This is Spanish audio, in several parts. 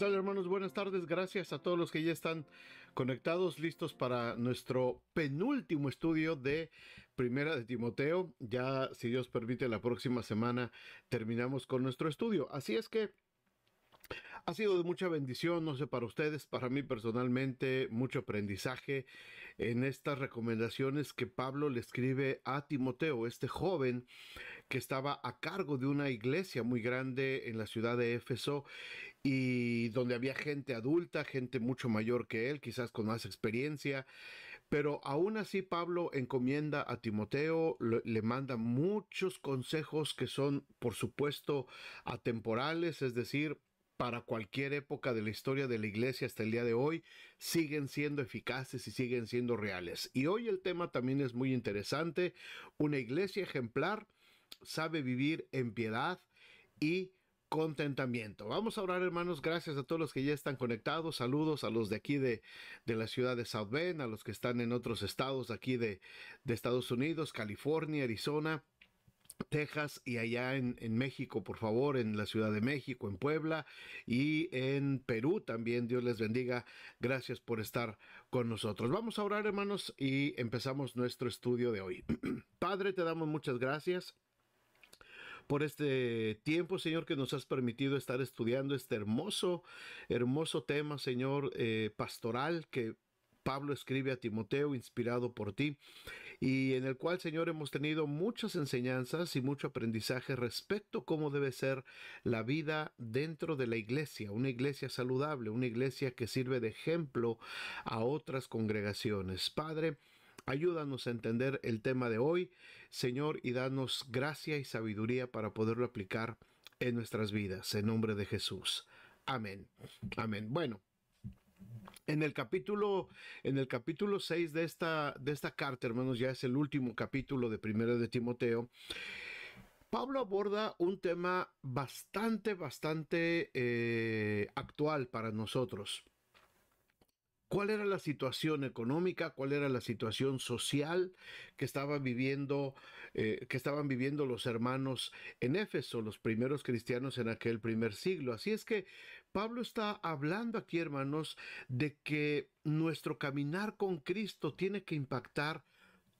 tal hermanos? Buenas tardes. Gracias a todos los que ya están conectados, listos para nuestro penúltimo estudio de Primera de Timoteo. Ya, si Dios permite, la próxima semana terminamos con nuestro estudio. Así es que... Ha sido de mucha bendición, no sé, para ustedes, para mí personalmente, mucho aprendizaje en estas recomendaciones que Pablo le escribe a Timoteo, este joven que estaba a cargo de una iglesia muy grande en la ciudad de Éfeso y donde había gente adulta, gente mucho mayor que él, quizás con más experiencia, pero aún así Pablo encomienda a Timoteo, le manda muchos consejos que son, por supuesto, atemporales, es decir, para cualquier época de la historia de la iglesia hasta el día de hoy siguen siendo eficaces y siguen siendo reales. Y hoy el tema también es muy interesante. Una iglesia ejemplar sabe vivir en piedad y contentamiento. Vamos a orar, hermanos. Gracias a todos los que ya están conectados. Saludos a los de aquí de, la ciudad de South Bend, a los que están en otros estados aquí de, de Estados Unidos, California, Arizona. Texas y allá en, México, por favor, en la Ciudad de México, en Puebla y en Perú también. Dios les bendiga. Gracias por estar con nosotros. Vamos a orar, hermanos, y empezamos nuestro estudio de hoy. Padre, te damos muchas gracias por este tiempo, Señor, que nos has permitido estar estudiando este hermoso, hermoso tema, Señor, eh, pastoral, que Pablo escribe a Timoteo, inspirado por ti, y en el cual, Señor, hemos tenido muchas enseñanzas y mucho aprendizaje respecto a cómo debe ser la vida dentro de la iglesia, una iglesia saludable, una iglesia que sirve de ejemplo a otras congregaciones. Padre, Ayúdanos a entender el tema de hoy, Señor, y danos gracia y sabiduría para poderlo aplicar en nuestras vidas. En nombre de Jesús. Amén. Amén. Bueno, en el capítulo, en el capítulo 6 de esta, de esta carta, hermanos, ya es el último capítulo de Primera de Timoteo. Pablo aborda un tema bastante, bastante eh, actual para nosotros. ¿Cuál era la situación económica? ¿Cuál era la situación social que estaban viviendo, eh, que estaban viviendo los hermanos en Éfeso, los primeros cristianos en aquel primer siglo? Así es que Pablo está hablando aquí, hermanos, de que nuestro caminar con Cristo tiene que impactar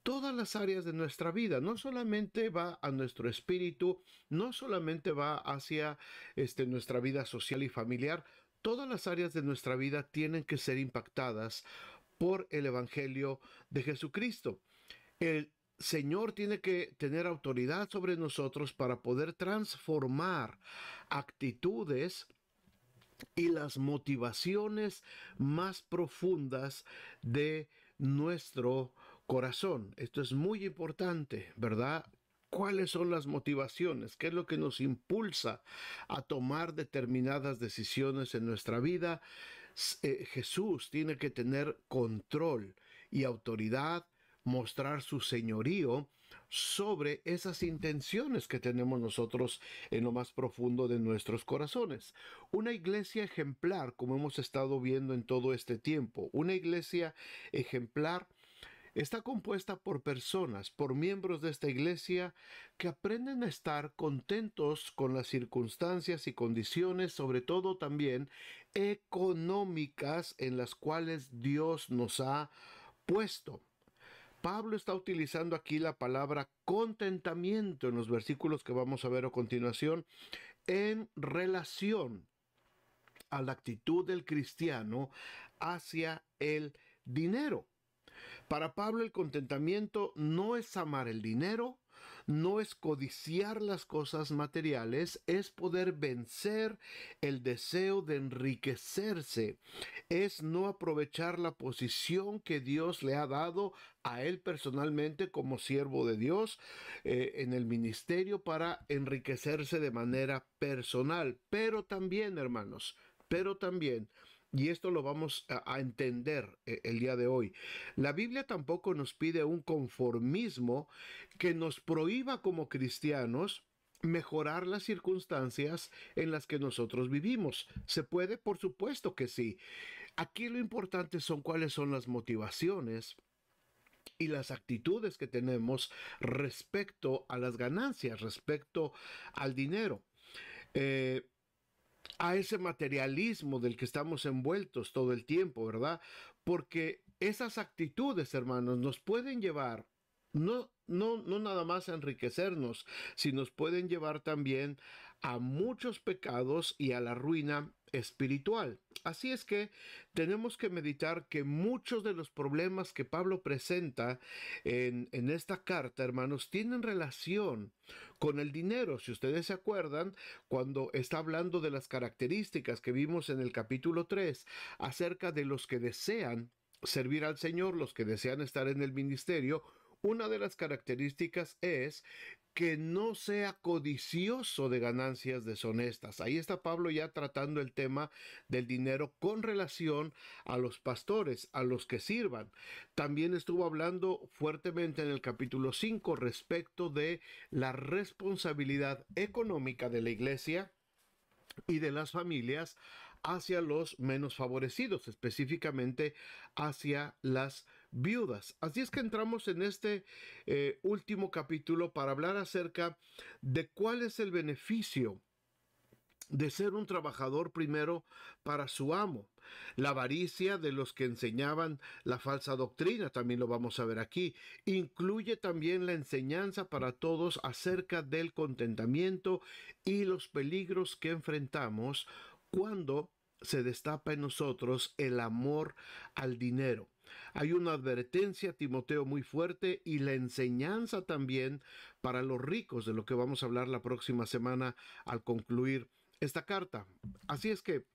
todas las áreas de nuestra vida. No solamente va a nuestro espíritu, no solamente va hacia este, nuestra vida social y familiar. Todas las áreas de nuestra vida tienen que ser impactadas por el Evangelio de Jesucristo. El Señor tiene que tener autoridad sobre nosotros para poder transformar actitudes, y las motivaciones más profundas de nuestro corazón. Esto es muy importante, ¿verdad? cuáles son las motivaciones, qué es lo que nos impulsa a tomar determinadas decisiones en nuestra vida. Eh, Jesús tiene que tener control y autoridad, mostrar su señorío sobre esas intenciones que tenemos nosotros en lo más profundo de nuestros corazones. Una iglesia ejemplar, como hemos estado viendo en todo este tiempo, una iglesia ejemplar está compuesta por personas, por miembros de esta iglesia, que aprenden a estar contentos con las circunstancias y condiciones, sobre todo también económicas, en las cuales Dios nos ha puesto. Pablo está utilizando aquí la palabra contentamiento en los versículos que vamos a ver a continuación en relación a la actitud del cristiano hacia el dinero. Para Pablo el contentamiento no es amar el dinero, no es codiciar las cosas materiales, es poder vencer el deseo de enriquecerse, es no aprovechar la posición que Dios le ha dado a él personalmente como siervo de Dios eh, en el ministerio para enriquecerse de manera personal. Pero también, hermanos, pero también y esto lo vamos a, entender eh, el día de hoy. La Biblia tampoco nos pide un conformismo que nos prohíba como cristianos mejorar las circunstancias en las que nosotros vivimos. ¿Se puede? Por supuesto que sí. Aquí lo importante son cuáles son las motivaciones y las actitudes que tenemos respecto a las ganancias, respecto al dinero. Eh, a ese materialismo del que estamos envueltos todo el tiempo, ¿verdad? Porque esas actitudes, hermanos, nos pueden llevar no, no, no nada más a enriquecernos, sino nos pueden llevar también a muchos pecados y a la ruina espiritual. Así es que tenemos que meditar que muchos de los problemas que Pablo presenta en, esta carta, hermanos, tienen relación con el dinero. Si ustedes se acuerdan, cuando está hablando de las características que vimos en el capítulo 3 acerca de los que desean servir al Señor, los que desean estar en el ministerio, una de las características es que no sea codicioso de ganancias deshonestas. Ahí está Pablo ya tratando el tema del dinero con relación a los pastores, a los que sirvan. También estuvo hablando fuertemente en el capítulo 5 respecto de la responsabilidad económica de la iglesia y de las familias hacia los menos favorecidos, específicamente hacia las viudas. Así es que entramos en este eh, último capítulo para hablar acerca de cuál es el beneficio de ser un trabajador primero para su amo. La avaricia de los que enseñaban la falsa doctrina, también lo vamos a ver aquí, incluye también la enseñanza para todos acerca del contentamiento y los peligros que enfrentamos cuando se destapa en nosotros el amor al dinero. Hay una advertencia Timoteo muy fuerte y la enseñanza también para los ricos, de lo que vamos a hablar la próxima semana al concluir esta carta. Así es que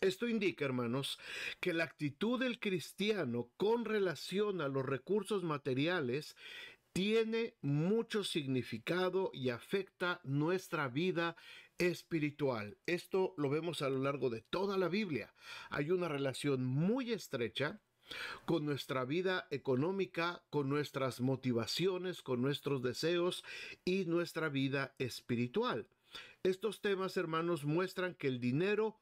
esto indica, hermanos, que la actitud del cristiano con relación a los recursos materiales tiene mucho significado y afecta nuestra vida espiritual. Esto lo vemos a lo largo de toda la Biblia. Hay una relación muy estrecha con nuestra vida económica, con nuestras motivaciones, con nuestros deseos y nuestra vida espiritual. Estos temas, hermanos, muestran que el dinero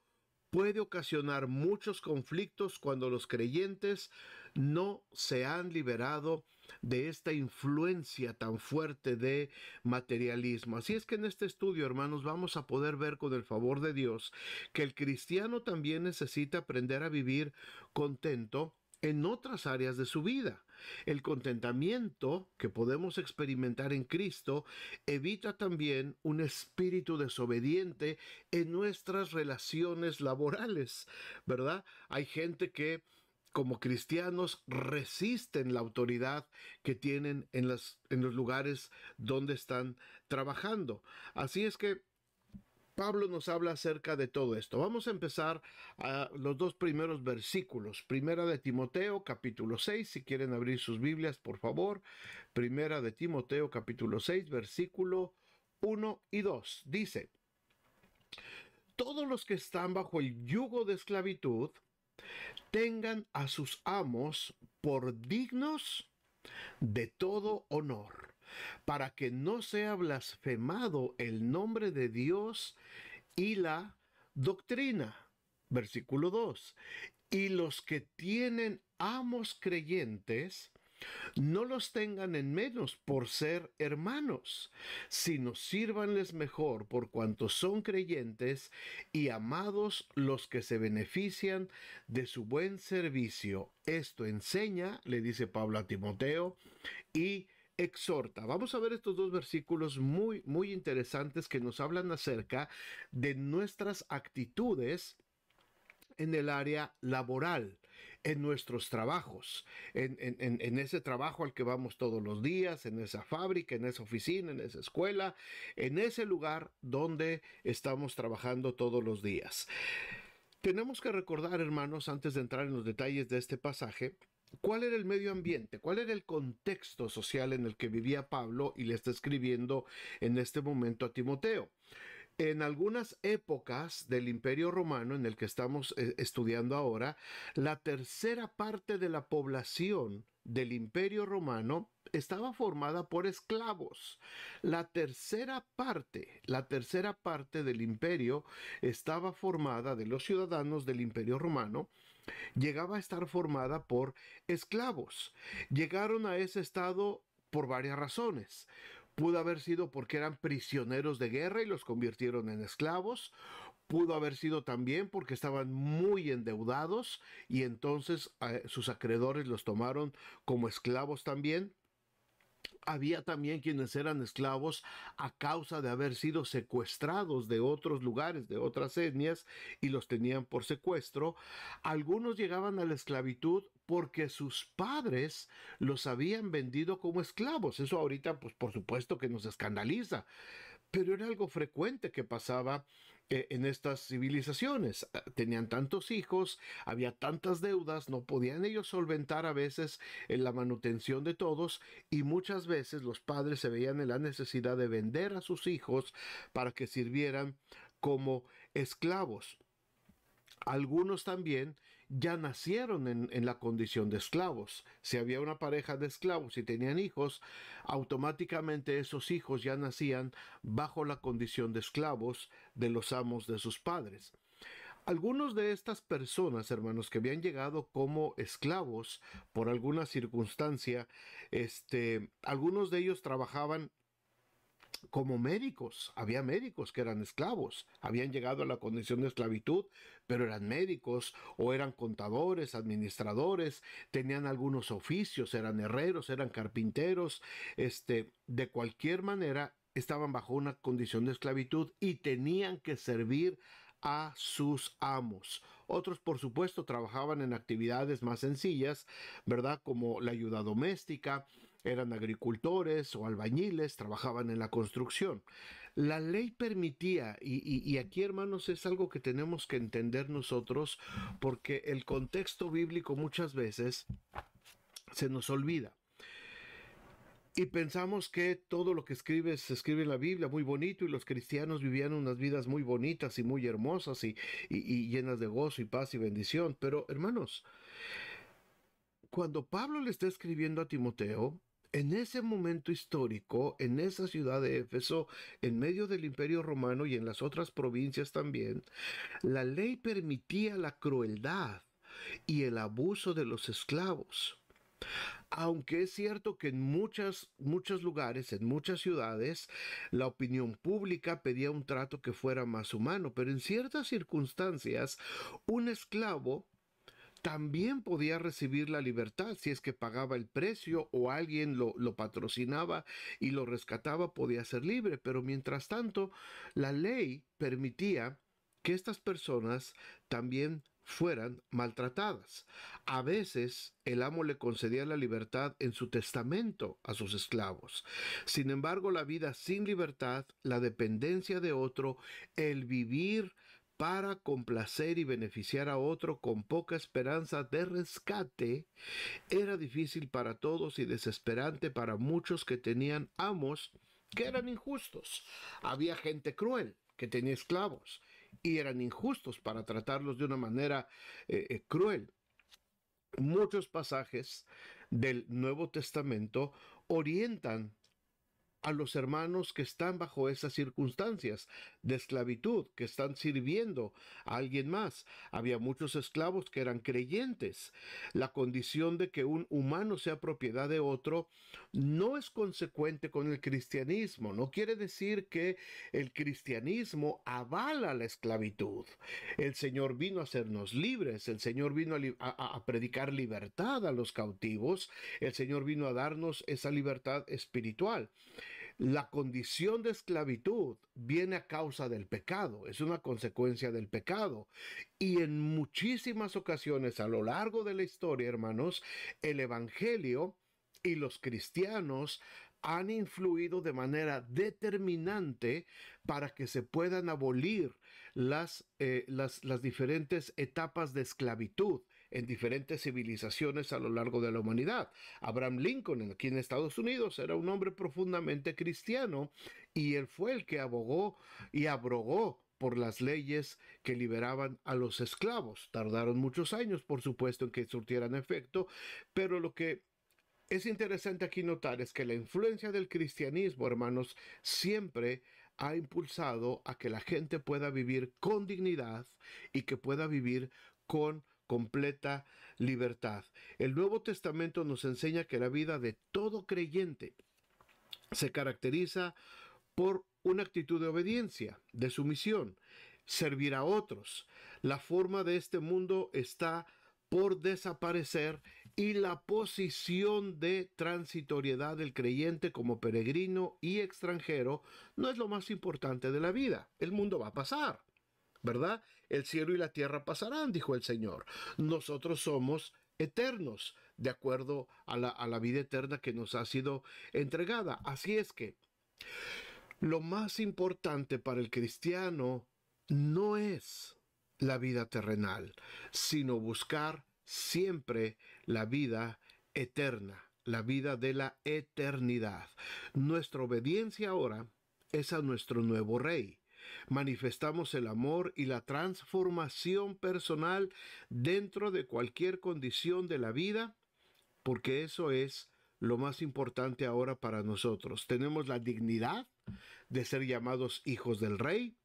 puede ocasionar muchos conflictos cuando los creyentes no se han liberado de esta influencia tan fuerte de materialismo. Así es que en este estudio, hermanos, vamos a poder ver con el favor de Dios que el cristiano también necesita aprender a vivir contento en otras áreas de su vida. El contentamiento que podemos experimentar en Cristo evita también un espíritu desobediente en nuestras relaciones laborales, ¿verdad? Hay gente que como cristianos resisten la autoridad que tienen en, en los lugares donde están trabajando. Así es que Pablo nos habla acerca de todo esto. Vamos a empezar a los dos primeros versículos. Primera de Timoteo capítulo 6, si quieren abrir sus Biblias, por favor. Primera de Timoteo capítulo 6, versículo 1 y 2. Dice, todos los que están bajo el yugo de esclavitud, tengan a sus amos por dignos de todo honor para que no sea blasfemado el nombre de Dios y la doctrina. Versículo 2. Y los que tienen amos creyentes, no los tengan en menos por ser hermanos, sino sírvanles mejor por cuanto son creyentes y amados los que se benefician de su buen servicio. Esto enseña, le dice Pablo a Timoteo, y exhorta. Vamos a ver estos dos versículos muy, muy interesantes que nos hablan acerca de nuestras actitudes en el área laboral, en nuestros trabajos, en, en, ese trabajo al que vamos todos los días, en esa fábrica, en esa oficina, en esa escuela, en ese lugar donde estamos trabajando todos los días. Tenemos que recordar, hermanos, antes de entrar en los detalles de este pasaje, ¿Cuál era el medio ambiente? ¿Cuál era el contexto social en el que vivía Pablo y le está escribiendo en este momento a Timoteo? En algunas épocas del Imperio Romano en el que estamos eh, estudiando ahora, la tercera parte de la población del Imperio Romano estaba formada por esclavos. La tercera parte, la tercera parte del imperio estaba formada de los ciudadanos del Imperio Romano llegaba a estar formada por esclavos. Llegaron a ese estado por varias razones. Pudo haber sido porque eran prisioneros de guerra y los convirtieron en esclavos. Pudo haber sido también porque estaban muy endeudados y entonces eh, sus acreedores los tomaron como esclavos también había también quienes eran esclavos a causa de haber sido secuestrados de otros lugares, de otras etnias, y los tenían por secuestro. Algunos llegaban a la esclavitud porque sus padres los habían vendido como esclavos. Eso ahorita, pues por supuesto que nos escandaliza, pero era algo frecuente que pasaba eh, en estas civilizaciones. Ah, tenían tantos hijos, había tantas deudas, no podían ellos solventar a veces en eh, la manutención de todos y muchas veces los padres se veían en la necesidad de vender a sus hijos para que sirvieran como esclavos. Algunos también ya nacieron en, la condición de esclavos. Si había una pareja de esclavos y tenían hijos, automáticamente esos hijos ya nacían bajo la condición de esclavos de los amos de sus padres. Algunos de estas personas, hermanos, que habían llegado como esclavos por alguna circunstancia, este, algunos de ellos trabajaban como médicos. Había médicos que eran esclavos, habían llegado a la condición de esclavitud, pero eran médicos o eran contadores, administradores, tenían algunos oficios, eran herreros, eran carpinteros, este, de cualquier manera estaban bajo una condición de esclavitud y tenían que servir a sus amos. Otros, por supuesto, trabajaban en actividades más sencillas, ¿verdad? Como la ayuda doméstica, eran agricultores o albañiles, trabajaban en la construcción. La ley permitía, y, aquí hermanos es algo que tenemos que entender nosotros, porque el contexto bíblico muchas veces se nos olvida. Y pensamos que todo lo que escribe se escribe en la Biblia muy bonito y los cristianos vivían unas vidas muy bonitas y muy hermosas y, llenas de gozo y paz y bendición. Pero hermanos, cuando Pablo le está escribiendo a Timoteo, en ese momento histórico, en esa ciudad de Éfeso, en medio del imperio romano y en las otras provincias también, la ley permitía la crueldad y el abuso de los esclavos. Aunque es cierto que en muchas, muchos lugares, en muchas ciudades, la opinión pública pedía un trato que fuera más humano, pero en ciertas circunstancias, un esclavo también podía recibir la libertad si es que pagaba el precio o alguien lo, lo, patrocinaba y lo rescataba, podía ser libre. Pero mientras tanto, la ley permitía que estas personas también fueran maltratadas. A veces el amo le concedía la libertad en su testamento a sus esclavos. Sin embargo, la vida sin libertad, la dependencia de otro, el vivir para complacer y beneficiar a otro con poca esperanza de rescate era difícil para todos y desesperante para muchos que tenían amos que eran injustos. Había gente cruel que tenía esclavos y eran injustos para tratarlos de una manera eh, eh, cruel. Muchos pasajes del Nuevo Testamento orientan a los hermanos que están bajo esas circunstancias de esclavitud, que están sirviendo a alguien más. Había muchos esclavos que eran creyentes. La condición de que un humano sea propiedad de otro no es consecuente con el cristianismo. No quiere decir que el cristianismo avala la esclavitud. El Señor vino a hacernos libres, el Señor vino a, a predicar libertad a los cautivos, el Señor vino a darnos esa libertad espiritual. La condición de esclavitud viene a causa del pecado, es una consecuencia del pecado. Y en muchísimas ocasiones a lo largo de la historia, hermanos, el Evangelio y los cristianos han influido de manera determinante para que se puedan abolir las, eh, las diferentes etapas de esclavitud en diferentes civilizaciones a lo largo de la humanidad. Abraham Lincoln aquí en Estados Unidos era un hombre profundamente cristiano y él fue el que abogó y abrogó por las leyes que liberaban a los esclavos. Tardaron muchos años, por supuesto, en que surtieran efecto, pero lo que es interesante aquí notar es que la influencia del cristianismo, hermanos, siempre ha impulsado a que la gente pueda vivir con dignidad y que pueda vivir con completa libertad. El Nuevo Testamento nos enseña que la vida de todo creyente se caracteriza por una actitud de obediencia, de sumisión, servir a otros. La forma de este mundo está por desaparecer y la posición de transitoriedad del creyente como peregrino y extranjero no es lo más importante de la vida. El mundo va a pasar. ¿verdad? El cielo y la tierra pasarán, dijo el Señor. Nosotros somos eternos, de acuerdo a la, vida eterna que nos ha sido entregada. Así es que lo más importante para el cristiano no es la vida terrenal, sino buscar siempre la vida eterna, la vida de la eternidad. Nuestra obediencia ahora es a nuestro nuevo rey, Manifestamos el amor y la transformación personal dentro de cualquier condición de la vida, porque eso es lo más importante ahora para nosotros. Tenemos la dignidad de ser llamados hijos del rey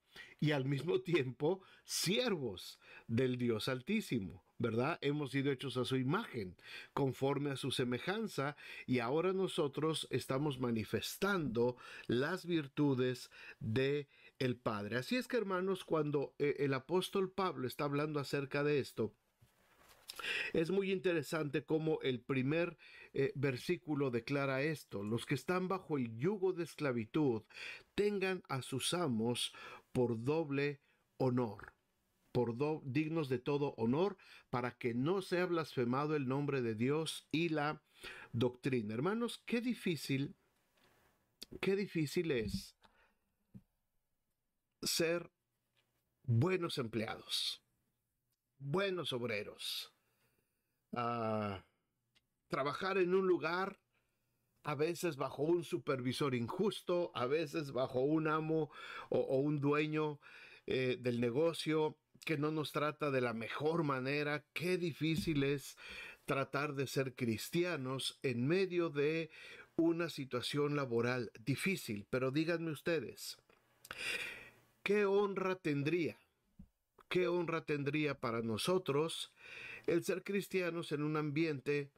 y al mismo tiempo siervos del Dios Altísimo. ¿verdad? Hemos sido hechos a su imagen, conforme a su semejanza, y ahora nosotros estamos manifestando las virtudes de el Padre. Así es que hermanos, cuando eh, el apóstol Pablo está hablando acerca de esto, es muy interesante cómo el primer eh, versículo declara esto, los que están bajo el yugo de esclavitud tengan a sus amos por doble honor, por dignos de todo honor, para que no sea blasfemado el nombre de Dios y la doctrina. Hermanos, qué difícil, qué difícil es ser buenos empleados, buenos obreros, ah, trabajar en un lugar a veces bajo un supervisor injusto, a veces bajo un amo o, un dueño eh, del negocio que no nos trata de la mejor manera. Qué difícil es tratar de ser cristianos en medio de una situación laboral difícil, pero díganme ustedes, ¿qué honra tendría? ¿Qué honra tendría para nosotros el ser cristianos en un ambiente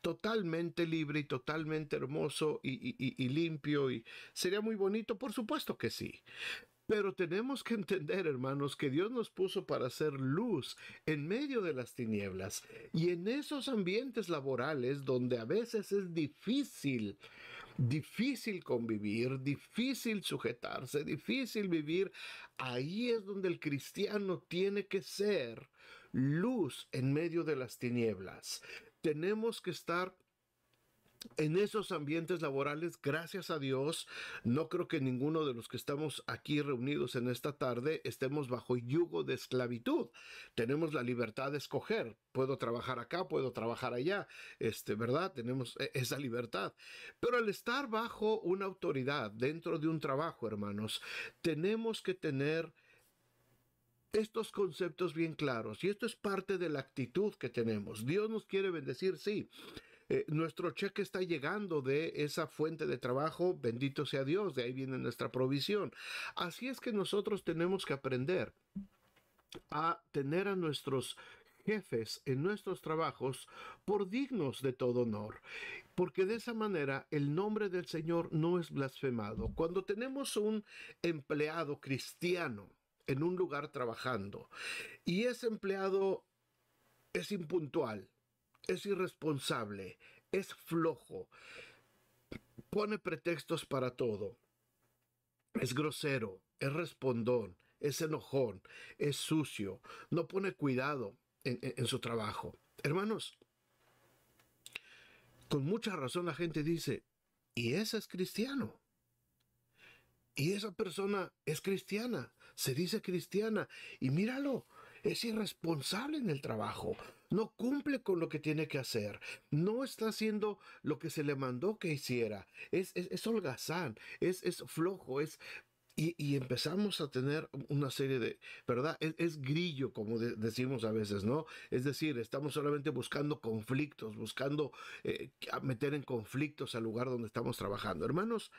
totalmente libre y totalmente hermoso y, limpio? Y sería muy bonito, por supuesto que sí. Pero tenemos que entender, hermanos, que Dios nos puso para hacer luz en medio de las tinieblas y en esos ambientes laborales donde a veces es difícil difícil convivir, difícil sujetarse, difícil vivir. Ahí es donde el cristiano tiene que ser luz en medio de las tinieblas. Tenemos que estar en esos ambientes laborales, gracias a Dios, no creo que ninguno de los que estamos aquí reunidos en esta tarde estemos bajo yugo de esclavitud. Tenemos la libertad de escoger. Puedo trabajar acá, puedo trabajar allá. Este, ¿verdad? Tenemos e-, esa libertad. Pero al estar bajo una autoridad, dentro de un trabajo, hermanos, tenemos que tener estos conceptos bien claros y esto es parte de la actitud que tenemos. Dios nos quiere bendecir, sí, eh, nuestro cheque está llegando de esa fuente de trabajo, bendito sea Dios, de ahí viene nuestra provisión. Así es que nosotros tenemos que aprender a tener a nuestros jefes en nuestros trabajos por dignos de todo honor, porque de esa manera el nombre del Señor no es blasfemado. Cuando tenemos un empleado cristiano en un lugar trabajando y ese empleado es impuntual, es irresponsable, es flojo, pone pretextos para todo, es grosero, es respondón, es enojón, es sucio, no pone cuidado en, su trabajo. Hermanos, con mucha razón la gente dice, y ese es cristiano. Y esa persona es cristiana, se dice cristiana, y míralo, es irresponsable en el trabajo, no cumple con lo que tiene que hacer, no está haciendo lo que se le mandó que hiciera, es, es, holgazán, es, es flojo, es y, empezamos a tener una serie de, ¿verdad? Es, grillo, como decimos a veces, ¿no? Es decir, estamos solamente buscando conflictos, buscando eh, meter en conflictos al lugar donde estamos trabajando. Hermanos,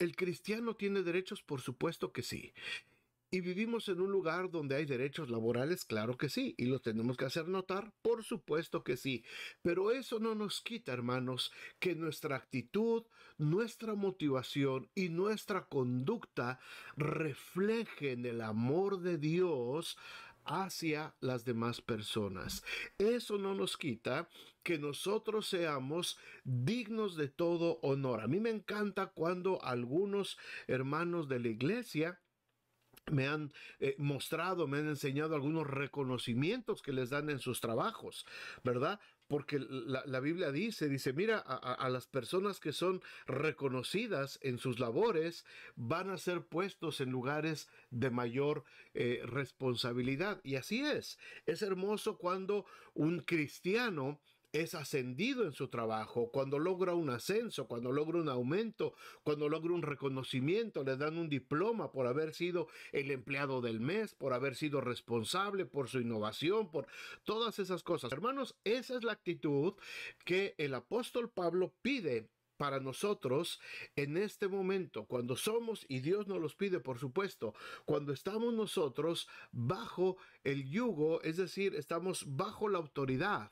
¿el cristiano tiene derechos? Por supuesto que sí. Y vivimos en un lugar donde hay derechos laborales, claro que sí, y los tenemos que hacer notar, por supuesto que sí, pero eso no nos quita, hermanos, que nuestra actitud, nuestra motivación y nuestra conducta reflejen el amor de Dios hacia las demás personas. Eso no nos quita que nosotros seamos dignos de todo honor. A mí me encanta cuando algunos hermanos de la iglesia me han eh, mostrado, me han enseñado algunos reconocimientos que les dan en sus trabajos, ¿verdad? Porque la, Biblia dice, dice, mira, a, a, las personas que son reconocidas en sus labores van a ser puestos en lugares de mayor eh, responsabilidad. Y así es. Es hermoso cuando un cristiano es ascendido en su trabajo, cuando logra un ascenso, cuando logra un aumento, cuando logra un reconocimiento, le dan un diploma por haber sido el empleado del mes, por haber sido responsable por su innovación, por todas esas cosas. Hermanos, esa es la actitud que el apóstol Pablo pide para nosotros en este momento, cuando somos, y Dios nos los pide, por supuesto, cuando estamos nosotros bajo el yugo, es decir, estamos bajo la autoridad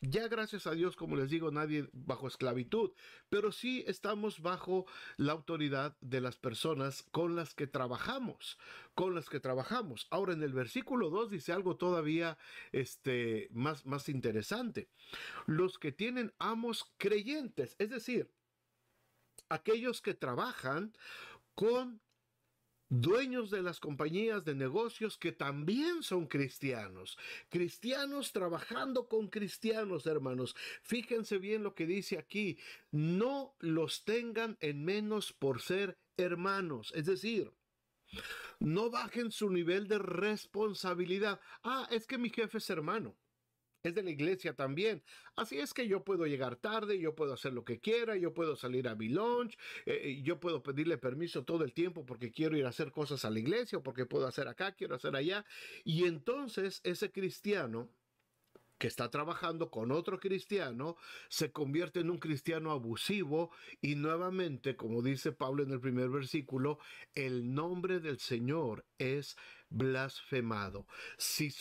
ya gracias a Dios, como les digo, nadie bajo esclavitud, pero sí estamos bajo la autoridad de las personas con las que trabajamos, con las que trabajamos. Ahora en el versículo 2 dice algo todavía este, más, más interesante. Los que tienen amos creyentes, es decir, aquellos que trabajan con dueños de las compañías de negocios que también son cristianos, cristianos trabajando con cristianos, hermanos. Fíjense bien lo que dice aquí, no los tengan en menos por ser hermanos, es decir, no bajen su nivel de responsabilidad. Ah, es que mi jefe es hermano es de la iglesia también. Así es que yo puedo llegar tarde, yo puedo hacer lo que quiera, yo puedo salir a mi lunch, eh, yo puedo pedirle permiso todo el tiempo porque quiero ir a hacer cosas a la iglesia, o porque puedo hacer acá, quiero hacer allá. Y entonces ese cristiano que está trabajando con otro cristiano, se convierte en un cristiano abusivo y nuevamente, como dice Pablo en el primer versículo, el nombre del Señor es blasfemado. si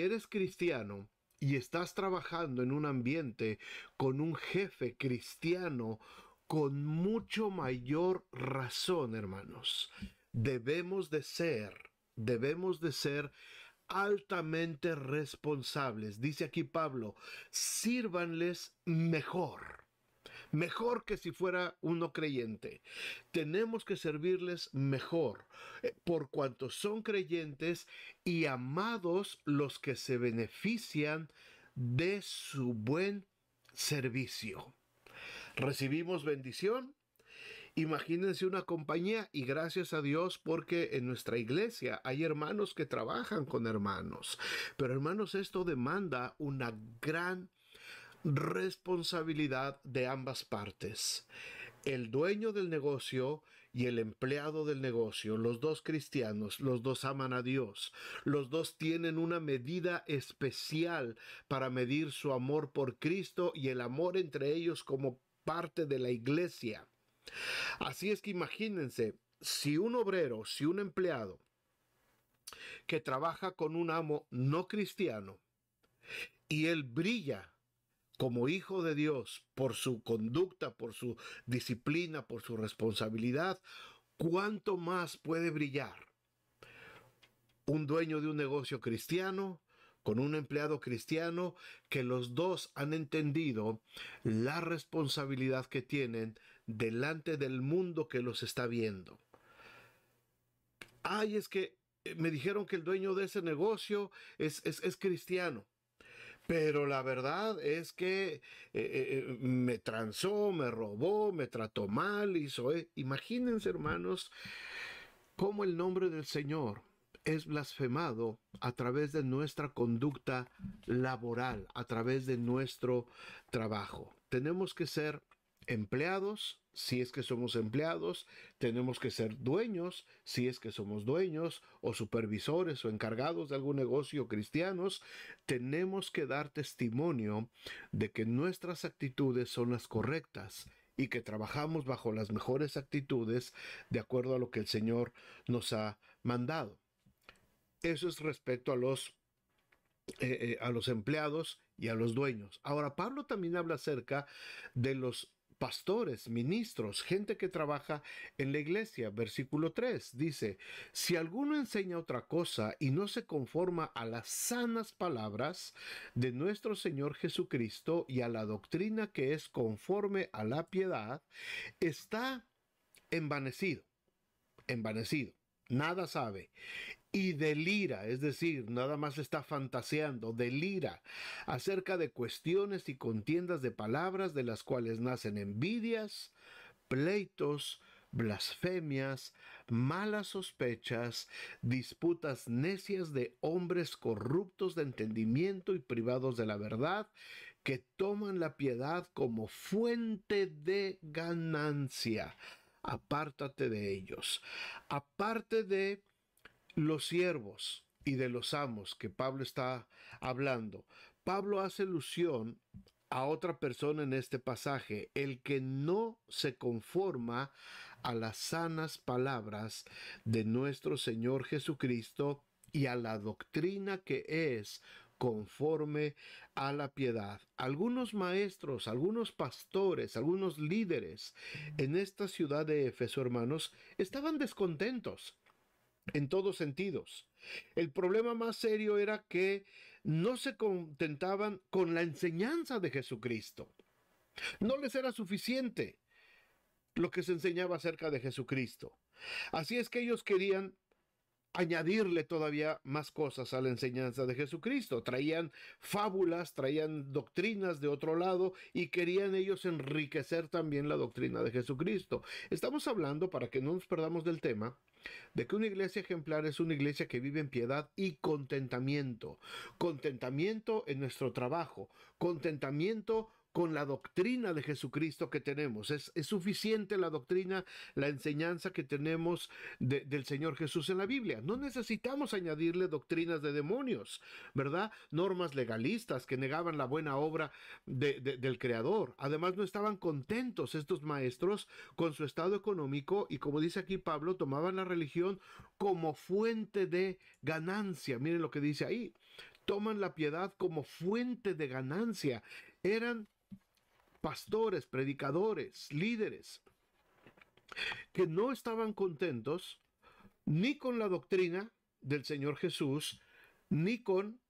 eres cristiano, y estás trabajando en un ambiente con un jefe cristiano, con mucho mayor razón, hermanos, debemos de ser, debemos de ser altamente responsables. Dice aquí Pablo, sírvanles mejor mejor que si fuera uno creyente. Tenemos que servirles mejor, eh, por cuanto son creyentes y amados los que se benefician de su buen servicio. Recibimos bendición. Imagínense una compañía y gracias a Dios porque en nuestra iglesia hay hermanos que trabajan con hermanos. Pero hermanos, esto demanda una gran responsabilidad de ambas partes, el dueño del negocio y el empleado del negocio, los dos cristianos, los dos aman a Dios, los dos tienen una medida especial para medir su amor por Cristo y el amor entre ellos como parte de la iglesia. Así es que imagínense, si un obrero, si un empleado que trabaja con un amo no cristiano y él brilla como hijo de Dios, por su conducta, por su disciplina, por su responsabilidad, ¿cuánto más puede brillar un dueño de un negocio cristiano con un empleado cristiano que los dos han entendido la responsabilidad que tienen delante del mundo que los está viendo? Ay, es que eh, me dijeron que el dueño de ese negocio es, es, es cristiano pero la verdad es que eh, eh, eh, me transó, me robó, me trató mal, hizo... E, imagínense, hermanos, cómo el nombre del Señor es blasfemado a través de nuestra conducta laboral, a través de nuestro trabajo. Tenemos que ser empleados si es que somos empleados, tenemos que ser dueños, si es que somos dueños, o supervisores o encargados de algún negocio cristianos, tenemos que dar testimonio de que nuestras actitudes son las correctas y que trabajamos bajo las mejores actitudes de acuerdo a lo que el Señor nos ha mandado. Eso es respecto a los eh, eh, a los empleados y a los dueños. Ahora, Pablo también habla acerca de los pastores, ministros, gente que trabaja en la iglesia. Versículo 3 dice, si alguno enseña otra cosa y no se conforma a las sanas palabras de nuestro Señor Jesucristo y a la doctrina que es conforme a la piedad, está envanecido, envanecido, nada sabe y delira, es decir, nada más está fantaseando, delira acerca de cuestiones y contiendas de palabras de las cuales nacen envidias, pleitos, blasfemias, malas sospechas, disputas necias de hombres corruptos de entendimiento y privados de la verdad, que toman la piedad como fuente de ganancia. Apártate de ellos. Aparte de los siervos y de los amos que Pablo está hablando, Pablo hace alusión a otra persona en este pasaje, el que no se conforma a las sanas palabras de nuestro Señor Jesucristo y a la doctrina que es conforme a la piedad. Algunos maestros, algunos pastores, algunos líderes en esta ciudad de Éfeso, hermanos, estaban descontentos en todos sentidos. El problema más serio era que no se contentaban con la enseñanza de Jesucristo. No les era suficiente lo que se enseñaba acerca de Jesucristo. Así es que ellos querían añadirle todavía más cosas a la enseñanza de Jesucristo. Traían fábulas, traían doctrinas de otro lado y querían ellos enriquecer también la doctrina de Jesucristo. Estamos hablando, para que no nos perdamos del tema, de que una iglesia ejemplar es una iglesia que vive en piedad y contentamiento. Contentamiento en nuestro trabajo, contentamiento con la doctrina de Jesucristo que tenemos. Es, suficiente la doctrina, la enseñanza que tenemos del Señor Jesús en la Biblia. No necesitamos añadirle doctrinas de demonios, ¿verdad? Normas legalistas que negaban la buena obra del Creador. Además, no estaban contentos estos maestros con su estado económico y como dice aquí Pablo, tomaban la religión como fuente de ganancia. Miren lo que dice ahí. Toman la piedad como fuente de ganancia. Eran pastores, predicadores, líderes, que no estaban contentos ni con la doctrina del Señor Jesús, ni con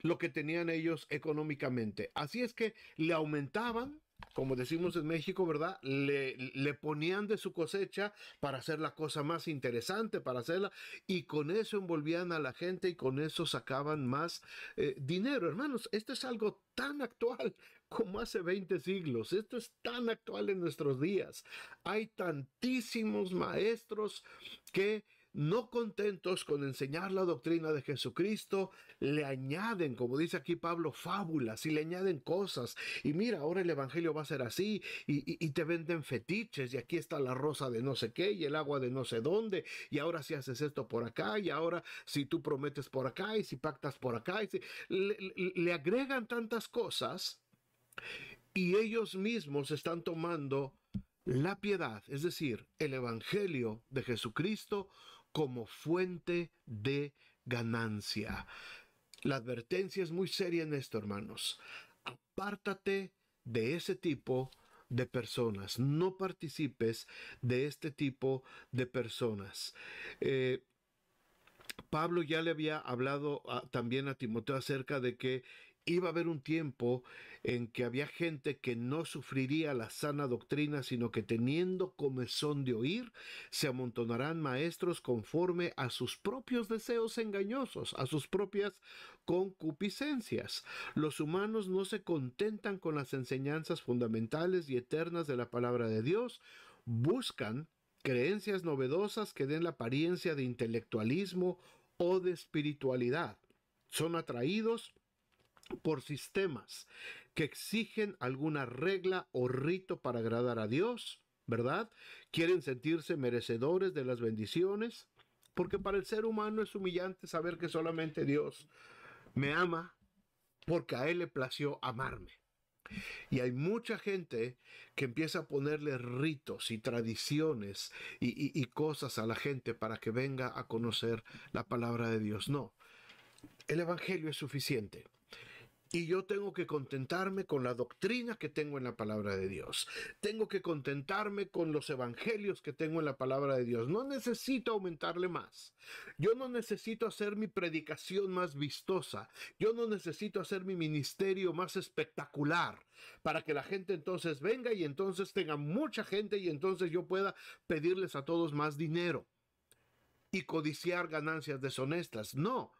lo que tenían ellos económicamente. Así es que le aumentaban, como decimos en México, ¿verdad? Le, ponían de su cosecha para hacer la cosa más interesante, para hacerla, y con eso envolvían a la gente y con eso sacaban más eh, dinero. Hermanos, esto es algo tan actual como hace 20 siglos. Esto es tan actual en nuestros días. Hay tantísimos maestros que no contentos con enseñar la doctrina de Jesucristo, le añaden, como dice aquí Pablo, fábulas y le añaden cosas. Y mira, ahora el Evangelio va a ser así y, te venden fetiches y aquí está la rosa de no sé qué y el agua de no sé dónde y ahora si haces esto por acá y ahora si tú prometes por acá y si pactas por acá y si... le agregan tantas cosas y ellos mismos están tomando la piedad, es decir, el Evangelio de Jesucristo como fuente de ganancia. La advertencia es muy seria en esto, hermanos. Apártate de ese tipo de personas. No participes de este tipo de personas. Eh, Pablo ya le había hablado también a Timoteo acerca de que iba a haber un tiempo en que había gente que no sufriría la sana doctrina, sino que teniendo comezón de oír, se amontonarán maestros conforme a sus propios deseos engañosos, a sus propias concupiscencias. Los humanos no se contentan con las enseñanzas fundamentales y eternas de la palabra de Dios, buscan creencias novedosas que den la apariencia de intelectualismo o de espiritualidad. Son atraídos por sistemas que exigen alguna regla o rito para agradar a Dios, ¿verdad? Quieren sentirse merecedores de las bendiciones, porque para el ser humano es humillante saber que solamente Dios me ama porque a Él le plació amarme. Y hay mucha gente que empieza a ponerle ritos y tradiciones y, cosas a la gente para que venga a conocer la palabra de Dios. No, el Evangelio es suficiente y yo tengo que contentarme con la doctrina que tengo en la palabra de Dios. Tengo que contentarme con los evangelios que tengo en la palabra de Dios. No necesito aumentarle más. Yo no necesito hacer mi predicación más vistosa. Yo no necesito hacer mi ministerio más espectacular para que la gente entonces venga y entonces tenga mucha gente y entonces yo pueda pedirles a todos más dinero y codiciar ganancias deshonestas. No.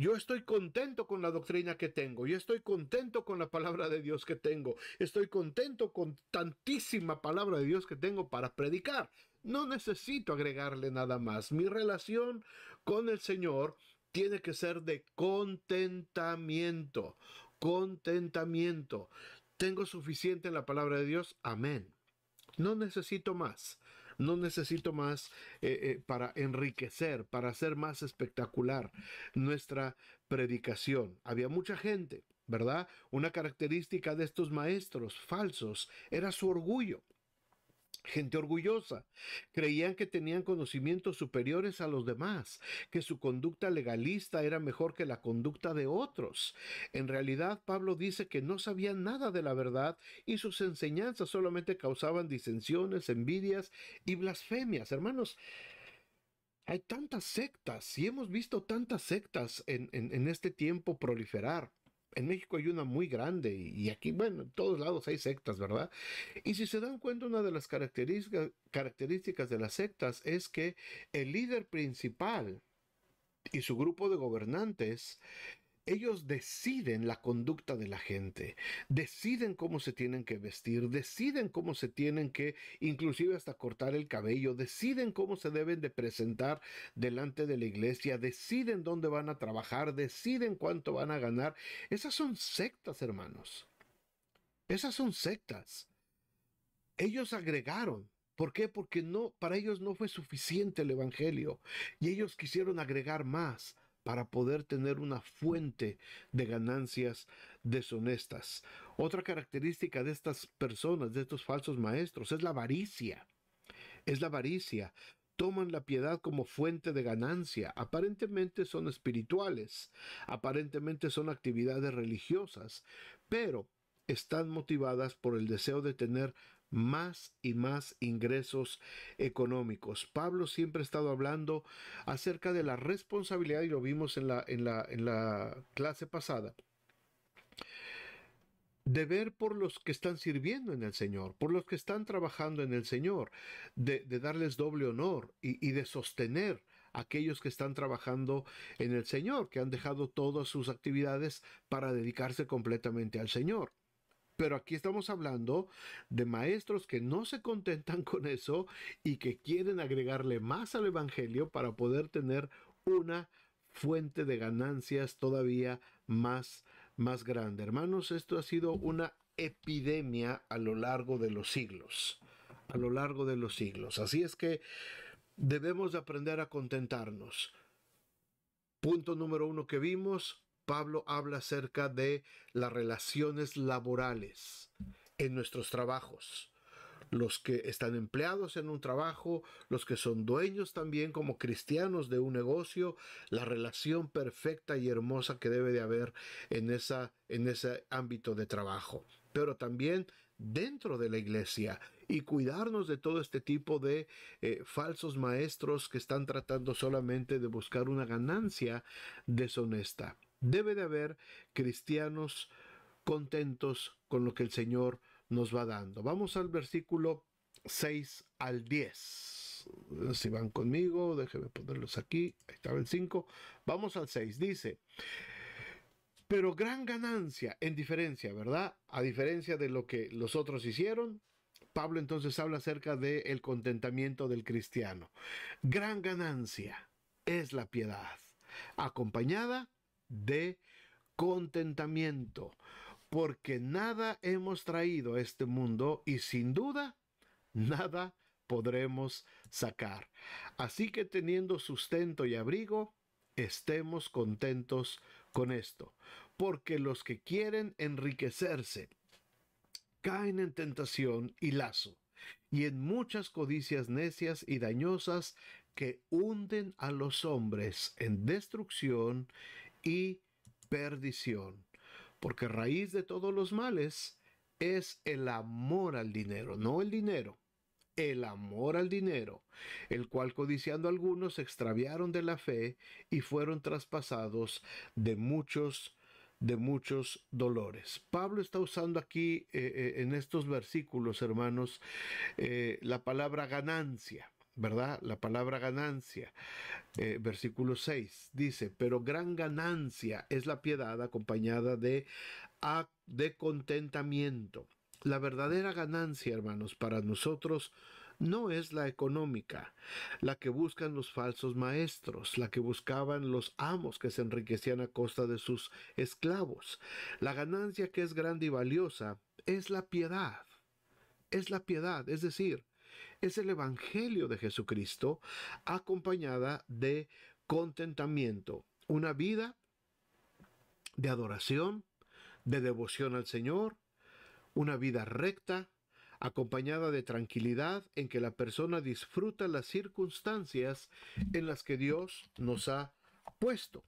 Yo estoy contento con la doctrina que tengo, yo estoy contento con la palabra de Dios que tengo, estoy contento con tantísima palabra de Dios que tengo para predicar. No necesito agregarle nada más. Mi relación con el Señor tiene que ser de contentamiento, contentamiento. ¿Tengo suficiente en la palabra de Dios? Amén. No necesito más no necesito más eh, eh, para enriquecer, para hacer más espectacular nuestra predicación. Había mucha gente, ¿verdad? Una característica de estos maestros falsos era su orgullo. Gente orgullosa. Creían que tenían conocimientos superiores a los demás, que su conducta legalista era mejor que la conducta de otros. En realidad, Pablo dice que no sabían nada de la verdad y sus enseñanzas solamente causaban disensiones, envidias y blasfemias. Hermanos, hay tantas sectas y hemos visto tantas sectas en, en este tiempo proliferar en México hay una muy grande y aquí, bueno, en todos lados hay sectas, ¿verdad? Y si se dan cuenta, una de las características de las sectas es que el líder principal y su grupo de gobernantes ellos deciden la conducta de la gente, deciden cómo se tienen que vestir, deciden cómo se tienen que inclusive hasta cortar el cabello, deciden cómo se deben de presentar delante de la iglesia, deciden dónde van a trabajar, deciden cuánto van a ganar. Esas son sectas, hermanos. Esas son sectas. Ellos agregaron ¿Por qué? Porque no, para ellos no fue suficiente el Evangelio y ellos quisieron agregar más para poder tener una fuente de ganancias deshonestas. Otra característica de estas personas, de estos falsos maestros, es la avaricia. Es la avaricia. Toman la piedad como fuente de ganancia. Aparentemente son espirituales, aparentemente son actividades religiosas, pero están motivadas por el deseo de tener más y más ingresos económicos. Pablo siempre ha estado hablando acerca de la responsabilidad y lo vimos en la, en la, clase pasada de ver por los que están sirviendo en el Señor, por los que están trabajando en el Señor, de, darles doble honor y, y, de sostener a aquellos que están trabajando en el Señor, que han dejado todas sus actividades para dedicarse completamente al Señor. Pero aquí estamos hablando de maestros que no se contentan con eso y que quieren agregarle más al Evangelio para poder tener una fuente de ganancias todavía más, más grande. Hermanos, esto ha sido una epidemia a lo largo de los siglos, a lo largo de los siglos. Así es que debemos aprender a contentarnos. Punto número uno que vimos, Pablo habla acerca de las relaciones laborales en nuestros trabajos. Los que están empleados en un trabajo, los que son dueños también como cristianos de un negocio, la relación perfecta y hermosa que debe de haber en, esa, en ese ámbito de trabajo. Pero también dentro de la iglesia y cuidarnos de todo este tipo de eh, falsos maestros que están tratando solamente de buscar una ganancia deshonesta. Debe de haber cristianos contentos con lo que el Señor nos va dando. Vamos al versículo 6 al 10. Si van conmigo, déjenme ponerlos aquí. Ahí estaba el 5. Vamos al 6. Dice, pero gran ganancia en diferencia, ¿verdad? A diferencia de lo que los otros hicieron, Pablo entonces habla acerca del contentamiento del cristiano. Gran ganancia es la piedad, acompañada de contentamiento, porque nada hemos traído a este mundo y sin duda nada podremos sacar. Así que teniendo sustento y abrigo, estemos contentos con esto, porque los que quieren enriquecerse caen en tentación y lazo, y en muchas codicias necias y dañosas que hunden a los hombres en destrucción y perdición. Porque raíz de todos los males es el amor al dinero, no el dinero. El amor al dinero, el cual codiciando algunos se extraviaron de la fe y fueron traspasados de muchos de muchos dolores. Pablo está usando aquí eh, eh, en estos versículos, hermanos, eh, la palabra ganancia. ¿verdad? La palabra ganancia, eh, versículo 6, dice, pero gran ganancia es la piedad acompañada de, de contentamiento. La verdadera ganancia, hermanos, para nosotros no es la económica, la que buscan los falsos maestros, la que buscaban los amos que se enriquecían a costa de sus esclavos. La ganancia que es grande y valiosa es la piedad, es la piedad, es decir, es el Evangelio de Jesucristo acompañada de contentamiento, una vida de adoración, de devoción al Señor, una vida recta, acompañada de tranquilidad en que la persona disfruta las circunstancias en las que Dios nos ha puesto.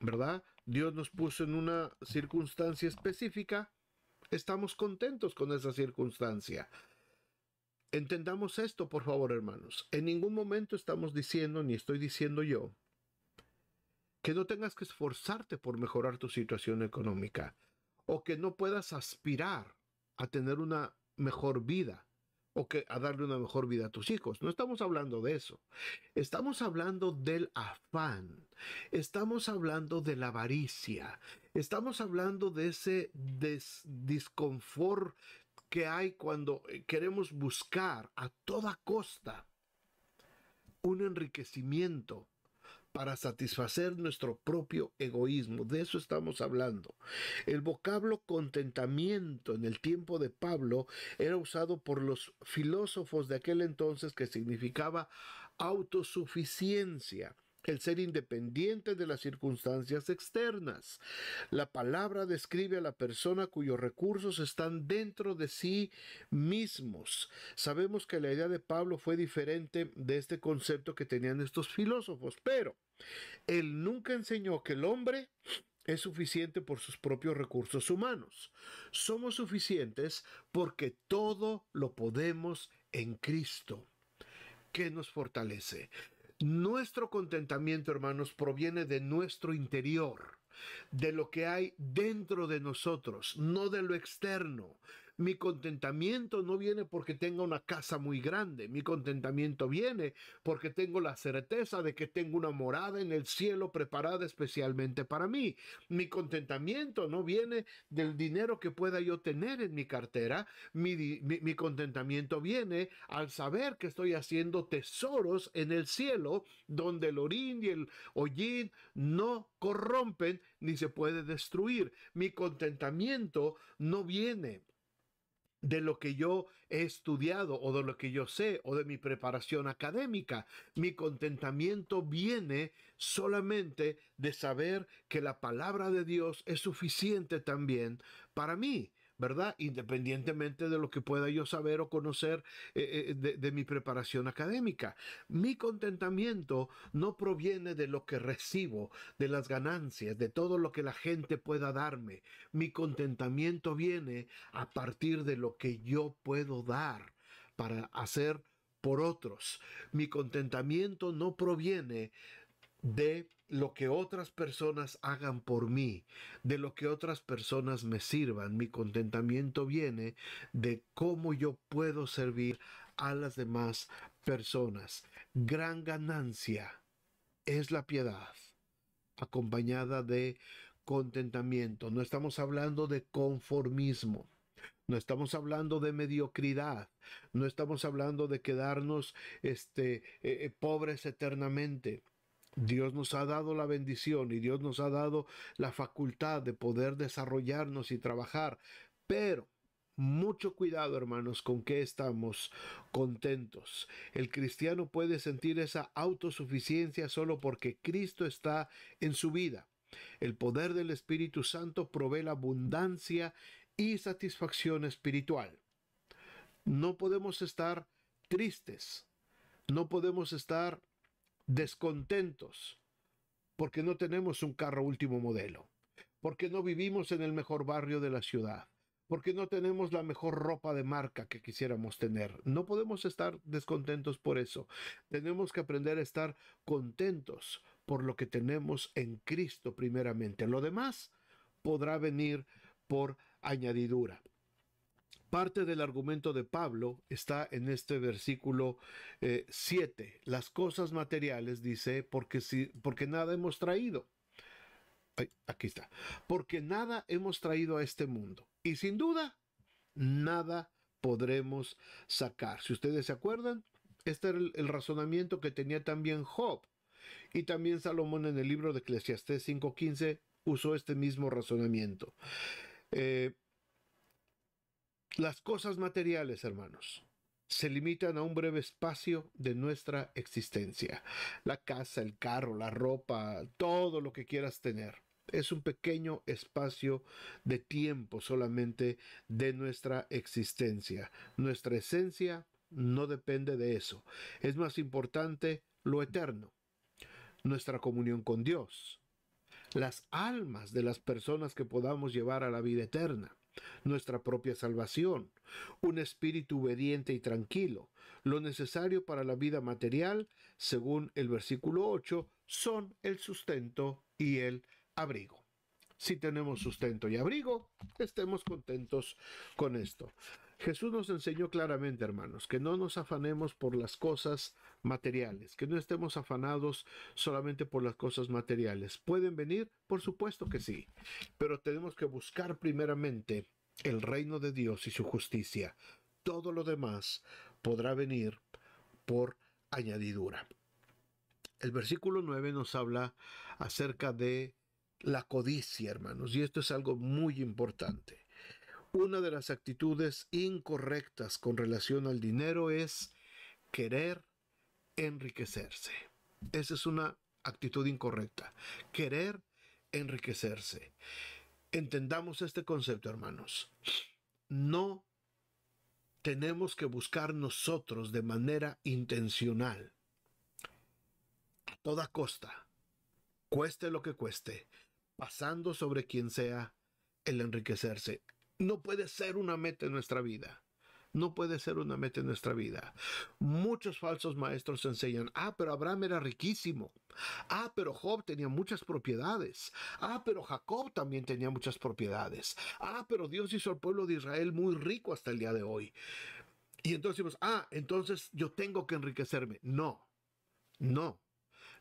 ¿Verdad? Dios nos puso en una circunstancia específica, estamos contentos con esa circunstancia. Entendamos esto, por favor, hermanos. En ningún momento estamos diciendo, ni estoy diciendo yo, que no tengas que esforzarte por mejorar tu situación económica o que no puedas aspirar a tener una mejor vida o que a darle una mejor vida a tus hijos. No estamos hablando de eso. Estamos hablando del afán. Estamos hablando de la avaricia. Estamos hablando de ese desconfort que hay cuando eh, queremos buscar a toda costa un enriquecimiento para satisfacer nuestro propio egoísmo. De eso estamos hablando. El vocablo contentamiento en el tiempo de Pablo era usado por los filósofos de aquel entonces que significaba autosuficiencia el ser independiente de las circunstancias externas. La palabra describe a la persona cuyos recursos están dentro de sí mismos. Sabemos que la idea de Pablo fue diferente de este concepto que tenían estos filósofos, pero él nunca enseñó que el hombre es suficiente por sus propios recursos humanos. Somos suficientes porque todo lo podemos en Cristo que nos fortalece. Nuestro contentamiento, hermanos, proviene de nuestro interior, de lo que hay dentro de nosotros, no de lo externo. Mi contentamiento no viene porque tenga una casa muy grande. Mi contentamiento viene porque tengo la certeza de que tengo una morada en el cielo preparada especialmente para mí. Mi contentamiento no viene del dinero que pueda yo tener en mi cartera. Mi, contentamiento viene al saber que estoy haciendo tesoros en el cielo donde el orín y el hollín no corrompen ni se puede destruir. Mi contentamiento no viene de lo que yo he estudiado o de lo que yo sé o de mi preparación académica. Mi contentamiento viene solamente de saber que la palabra de Dios es suficiente también para mí. ¿verdad? Independientemente de lo que pueda yo saber o conocer eh, eh, de mi preparación académica. Mi contentamiento no proviene de lo que recibo, de las ganancias, de todo lo que la gente pueda darme. Mi contentamiento viene a partir de lo que yo puedo dar para hacer por otros. Mi contentamiento no proviene de lo que otras personas hagan por mí, de lo que otras personas me sirvan. Mi contentamiento viene de cómo yo puedo servir a las demás personas. Gran ganancia es la piedad, acompañada de contentamiento. No estamos hablando de conformismo. No estamos hablando de mediocridad, no estamos hablando de quedarnos este, eh, eh, pobres eternamente. Dios nos ha dado la bendición y Dios nos ha dado la facultad de poder desarrollarnos y trabajar, pero mucho cuidado, hermanos, con que estamos contentos. El cristiano puede sentir esa autosuficiencia solo porque Cristo está en su vida. El poder del Espíritu Santo provee la abundancia y satisfacción espiritual. No podemos estar tristes, no podemos estar descontentos porque no tenemos un carro último modelo, porque no vivimos en el mejor barrio de la ciudad, porque no tenemos la mejor ropa de marca que quisiéramos tener. No podemos estar descontentos por eso. Tenemos que aprender a estar contentos por lo que tenemos en Cristo primeramente. Lo demás podrá venir por añadidura. Parte del argumento de Pablo está en este versículo 7. Eh, Las cosas materiales, dice, porque, si, porque nada hemos traído. aquí está. Porque nada hemos traído a este mundo. Y sin duda, nada podremos sacar. Si ustedes se acuerdan, este era el, razonamiento que tenía también Job. Y también Salomón en el libro de Eclesiastés 5.15 usó este mismo razonamiento. Eh, las cosas materiales, hermanos, se limitan a un breve espacio de nuestra existencia. La casa, el carro, la ropa, todo lo que quieras tener. Es un pequeño espacio de tiempo solamente de nuestra existencia. Nuestra esencia no depende de eso. Es más importante lo eterno, nuestra comunión con Dios, las almas de las personas que podamos llevar a la vida eterna nuestra propia salvación, un espíritu obediente y tranquilo, lo necesario para la vida material, según el versículo 8, son el sustento y el abrigo. Si tenemos sustento y abrigo, estemos contentos con esto. Jesús nos enseñó claramente, hermanos, que no nos afanemos por las cosas materiales, que no estemos afanados solamente por las cosas materiales. ¿Pueden venir? Por supuesto que sí, pero tenemos que buscar primeramente el reino de Dios y su justicia. Todo lo demás podrá venir por añadidura. El versículo 9 nos habla acerca de la codicia, hermanos, y esto es algo muy importante. Una de las actitudes incorrectas con relación al dinero es querer enriquecerse. Esa es una actitud incorrecta. Querer enriquecerse. Entendamos este concepto, hermanos. No tenemos que buscar nosotros de manera intencional, a toda costa, cueste lo que cueste, pasando sobre quien sea el enriquecerse. No puede ser una meta en nuestra vida. No puede ser una meta en nuestra vida. Muchos falsos maestros enseñan, ah, pero Abraham era riquísimo. Ah, pero Job tenía muchas propiedades. Ah, pero Jacob también tenía muchas propiedades. Ah, pero Dios hizo al pueblo de Israel muy rico hasta el día de hoy. Y entonces decimos, ah, entonces yo tengo que enriquecerme. No, no.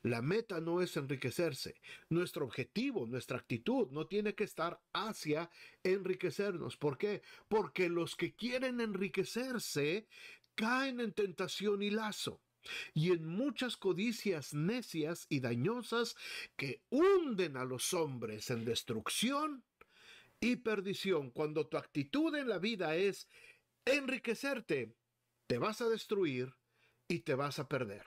La meta no es enriquecerse. Nuestro objetivo, nuestra actitud no tiene que estar hacia enriquecernos. ¿Por qué? Porque los que quieren enriquecerse caen en tentación y lazo y en muchas codicias necias y dañosas que hunden a los hombres en destrucción y perdición. Cuando tu actitud en la vida es enriquecerte, te vas a destruir y te vas a perder.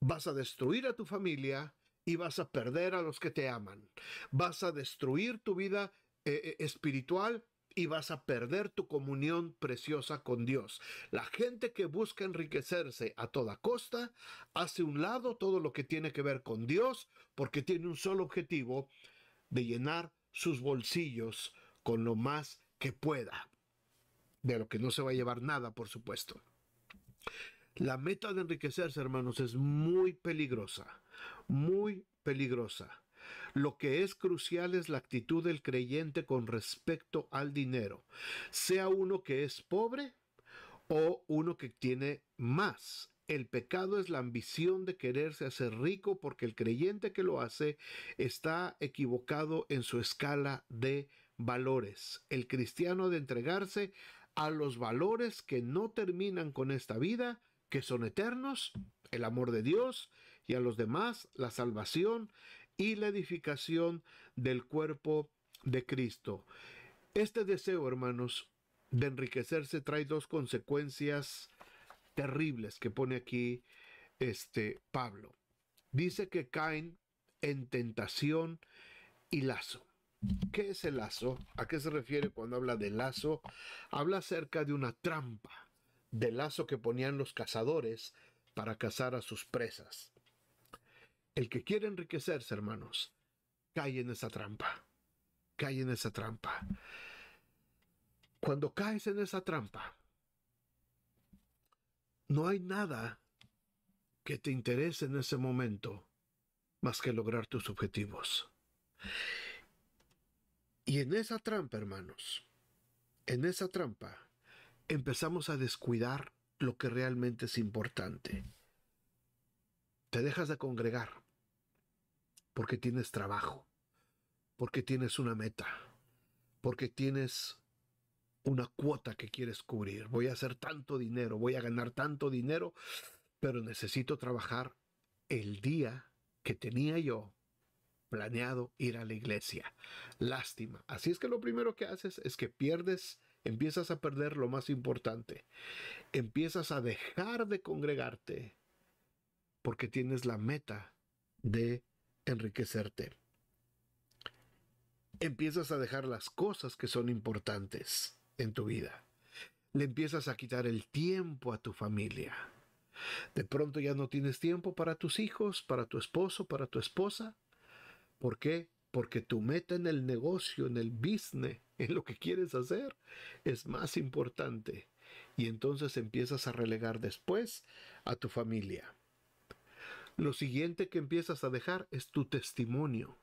Vas a destruir a tu familia y vas a perder a los que te aman. Vas a destruir tu vida eh, eh, espiritual y vas a perder tu comunión preciosa con Dios. La gente que busca enriquecerse a toda costa hace un lado todo lo que tiene que ver con Dios porque tiene un solo objetivo de llenar sus bolsillos con lo más que pueda. De lo que no se va a llevar nada, por supuesto. La meta de enriquecerse, hermanos, es muy peligrosa, muy peligrosa. Lo que es crucial es la actitud del creyente con respecto al dinero, sea uno que es pobre o uno que tiene más. El pecado es la ambición de quererse hacer rico porque el creyente que lo hace está equivocado en su escala de valores. El cristiano de entregarse a los valores que no terminan con esta vida, que son eternos, el amor de Dios y a los demás la salvación y la edificación del cuerpo de Cristo. Este deseo, hermanos, de enriquecerse trae dos consecuencias terribles que pone aquí este Pablo. Dice que caen en tentación y lazo. ¿Qué es el lazo? ¿A qué se refiere cuando habla de lazo? Habla acerca de una trampa del lazo que ponían los cazadores para cazar a sus presas. El que quiere enriquecerse, hermanos, cae en esa trampa. Cae en esa trampa. Cuando caes en esa trampa, no hay nada que te interese en ese momento más que lograr tus objetivos. Y en esa trampa, hermanos, en esa trampa, empezamos a descuidar lo que realmente es importante. Te dejas de congregar porque tienes trabajo, porque tienes una meta, porque tienes una cuota que quieres cubrir. Voy a hacer tanto dinero, voy a ganar tanto dinero, pero necesito trabajar el día que tenía yo planeado ir a la iglesia. Lástima. Así es que lo primero que haces es que pierdes empiezas a perder lo más importante. Empiezas a dejar de congregarte porque tienes la meta de enriquecerte. Empiezas a dejar las cosas que son importantes en tu vida. Le empiezas a quitar el tiempo a tu familia. De pronto ya no tienes tiempo para tus hijos, para tu esposo, para tu esposa. ¿Por qué? Porque tu meta en el negocio, en el business, en lo que quieres hacer, es más importante. Y entonces empiezas a relegar después a tu familia. Lo siguiente que empiezas a dejar es tu testimonio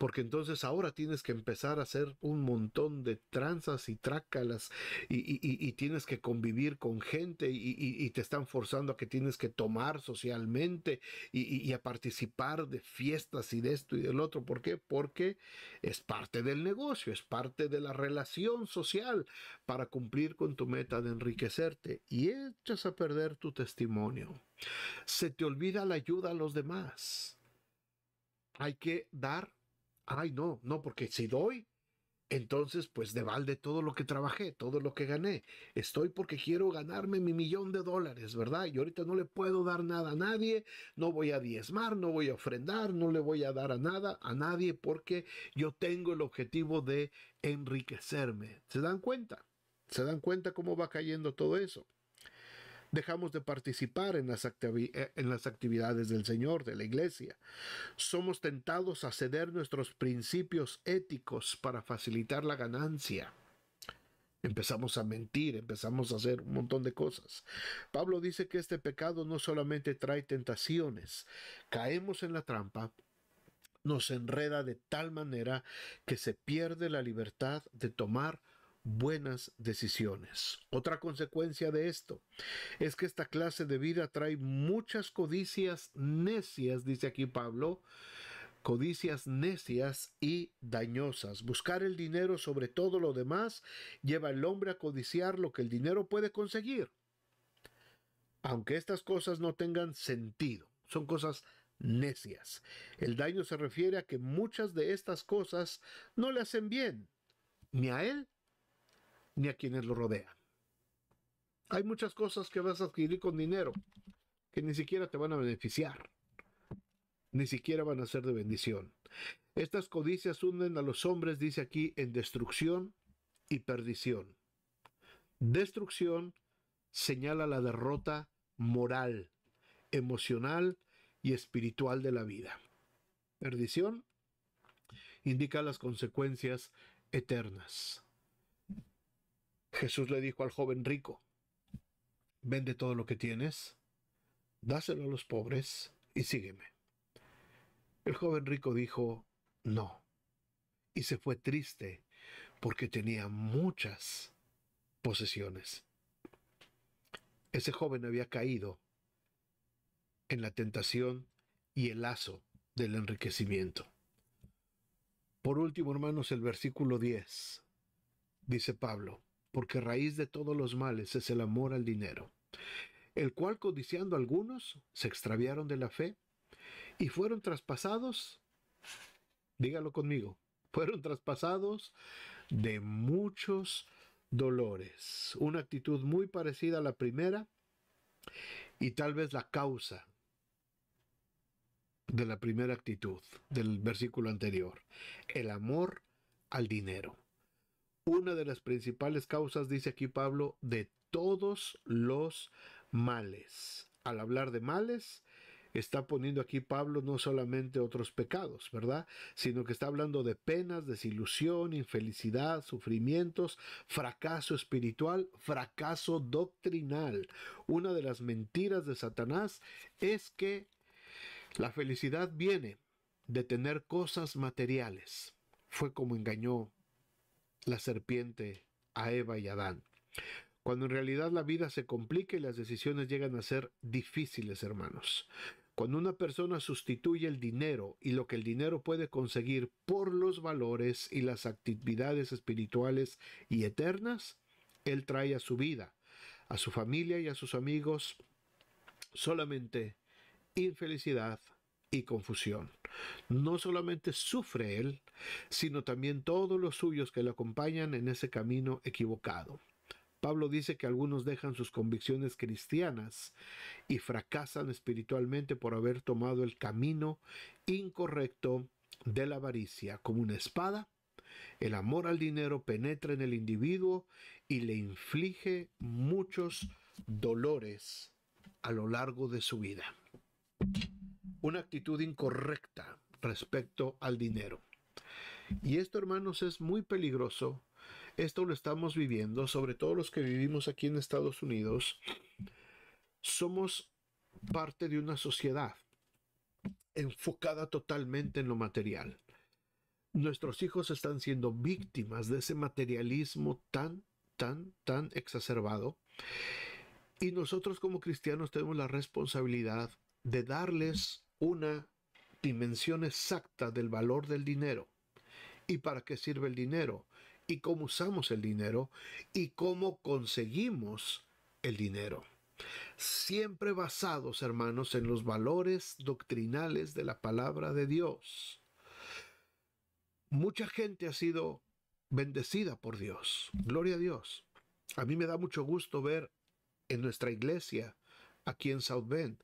porque entonces ahora tienes que empezar a hacer un montón de tranzas y trácalas y, tienes que convivir con gente y, te están forzando a que tienes que tomar socialmente y, a participar de fiestas y de esto y del otro. ¿Por qué? Porque es parte del negocio, es parte de la relación social para cumplir con tu meta de enriquecerte y echas a perder tu testimonio. Se te olvida la ayuda a los demás. Hay que dar ay no, no, porque si doy, entonces pues de balde todo lo que trabajé, todo lo que gané. Estoy porque quiero ganarme mi millón de dólares, ¿verdad? Y ahorita no le puedo dar nada a nadie, no voy a diezmar, no voy a ofrendar, no le voy a dar a nada, a nadie, porque yo tengo el objetivo de enriquecerme. ¿Se dan cuenta? ¿Se dan cuenta cómo va cayendo todo eso? Dejamos de participar en las, eh, en las actividades del Señor, de la iglesia. Somos tentados a ceder nuestros principios éticos para facilitar la ganancia. Empezamos a mentir, empezamos a hacer un montón de cosas. Pablo dice que este pecado no solamente trae tentaciones, caemos en la trampa, nos enreda de tal manera que se pierde la libertad de tomar buenas decisiones. Otra consecuencia de esto es que esta clase de vida trae muchas codicias necias, dice aquí Pablo, codicias necias y dañosas. Buscar el dinero sobre todo lo demás lleva al hombre a codiciar lo que el dinero puede conseguir. Aunque estas cosas no tengan sentido, son cosas necias. El daño se refiere a que muchas de estas cosas no le hacen bien, ni a él ni a quienes lo rodean. Hay muchas cosas que vas a adquirir con dinero que ni siquiera te van a beneficiar, ni siquiera van a ser de bendición. Estas codicias hunden a los hombres, dice aquí, en destrucción y perdición. Destrucción señala la derrota moral, emocional y espiritual de la vida. Perdición indica las consecuencias eternas. Jesús le dijo al joven rico, vende todo lo que tienes, dáselo a los pobres y sígueme. El joven rico dijo, no, y se fue triste porque tenía muchas posesiones. Ese joven había caído en la tentación y el lazo del enriquecimiento. Por último, hermanos, el versículo 10, dice Pablo, porque raíz de todos los males es el amor al dinero, el cual codiciando algunos se extraviaron de la fe y fueron traspasados, dígalo conmigo, fueron traspasados de muchos dolores. Una actitud muy parecida a la primera y tal vez la causa de la primera actitud del versículo anterior, el amor al dinero una de las principales causas, dice aquí Pablo, de todos los males. Al hablar de males, está poniendo aquí Pablo no solamente otros pecados, ¿verdad? Sino que está hablando de penas, desilusión, infelicidad, sufrimientos, fracaso espiritual, fracaso doctrinal. Una de las mentiras de Satanás es que la felicidad viene de tener cosas materiales. Fue como engañó la serpiente a Eva y Adán. Cuando en realidad la vida se complica y las decisiones llegan a ser difíciles, hermanos. Cuando una persona sustituye el dinero y lo que el dinero puede conseguir por los valores y las actividades espirituales y eternas, él trae a su vida, a su familia y a sus amigos solamente infelicidad, y confusión. No solamente sufre él, sino también todos los suyos que le acompañan en ese camino equivocado. Pablo dice que algunos dejan sus convicciones cristianas y fracasan espiritualmente por haber tomado el camino incorrecto de la avaricia como una espada. El amor al dinero penetra en el individuo y le inflige muchos dolores a lo largo de su vida una actitud incorrecta respecto al dinero. Y esto, hermanos, es muy peligroso. Esto lo estamos viviendo, sobre todo los que vivimos aquí en Estados Unidos. Somos parte de una sociedad enfocada totalmente en lo material. Nuestros hijos están siendo víctimas de ese materialismo tan, tan, tan exacerbado. Y nosotros como cristianos tenemos la responsabilidad de darles una dimensión exacta del valor del dinero y para qué sirve el dinero y cómo usamos el dinero y cómo conseguimos el dinero. Siempre basados, hermanos, en los valores doctrinales de la palabra de Dios. Mucha gente ha sido bendecida por Dios. Gloria a Dios. A mí me da mucho gusto ver en nuestra iglesia aquí en South Bend